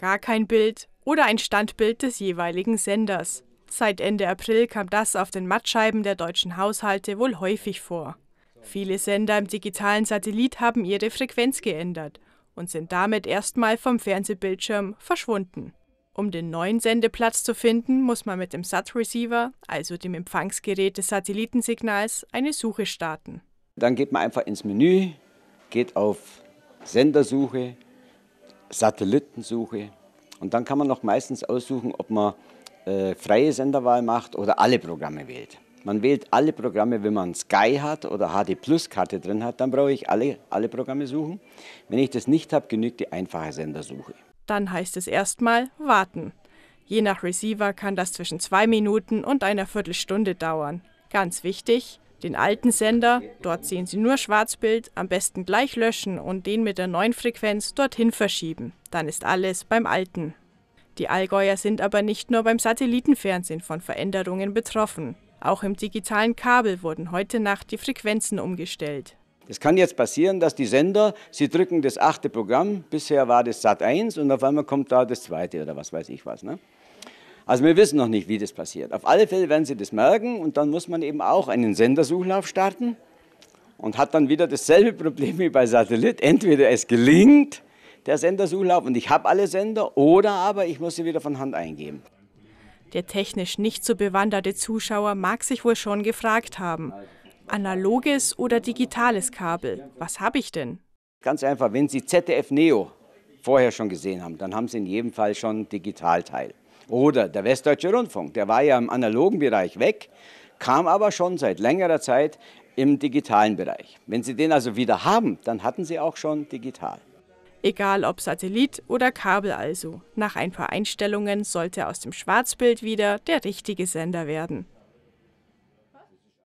gar kein Bild oder ein Standbild des jeweiligen Senders. Seit Ende April kam das auf den Mattscheiben der deutschen Haushalte wohl häufig vor. Viele Sender im digitalen Satellit haben ihre Frequenz geändert und sind damit erstmal vom Fernsehbildschirm verschwunden. Um den neuen Sendeplatz zu finden, muss man mit dem SAT-Receiver, also dem Empfangsgerät des Satellitensignals, eine Suche starten. Dann geht man einfach ins Menü, geht auf Sendersuche, Satellitensuche. Und dann kann man noch meistens aussuchen, ob man äh, freie Senderwahl macht oder alle Programme wählt. Man wählt alle Programme, wenn man Sky hat oder HD Plus Karte drin hat, dann brauche ich alle, alle Programme suchen. Wenn ich das nicht habe, genügt die einfache Sendersuche. Dann heißt es erstmal warten. Je nach Receiver kann das zwischen zwei Minuten und einer Viertelstunde dauern. Ganz wichtig, den alten Sender, dort sehen Sie nur Schwarzbild, am besten gleich löschen und den mit der neuen Frequenz dorthin verschieben. Dann ist alles beim alten. Die Allgäuer sind aber nicht nur beim Satellitenfernsehen von Veränderungen betroffen. Auch im digitalen Kabel wurden heute Nacht die Frequenzen umgestellt. Es kann jetzt passieren, dass die Sender, sie drücken das achte Programm, bisher war das Sat 1 und auf einmal kommt da das zweite oder was weiß ich was. Ne? Also wir wissen noch nicht, wie das passiert. Auf alle Fälle werden sie das merken und dann muss man eben auch einen Sendersuchlauf starten und hat dann wieder dasselbe Problem wie bei Satellit. Entweder es gelingt, der Sendersuchlauf, und ich habe alle Sender, oder aber ich muss sie wieder von Hand eingeben. Der technisch nicht so bewanderte Zuschauer mag sich wohl schon gefragt haben, analoges oder digitales Kabel, was habe ich denn? Ganz einfach, wenn Sie ZDF Neo vorher schon gesehen haben, dann haben Sie in jedem Fall schon Digitalteil. Oder der Westdeutsche Rundfunk, der war ja im analogen Bereich weg, kam aber schon seit längerer Zeit im digitalen Bereich. Wenn Sie den also wieder haben, dann hatten Sie auch schon digital. Egal ob Satellit oder Kabel also, nach ein paar Einstellungen sollte aus dem Schwarzbild wieder der richtige Sender werden.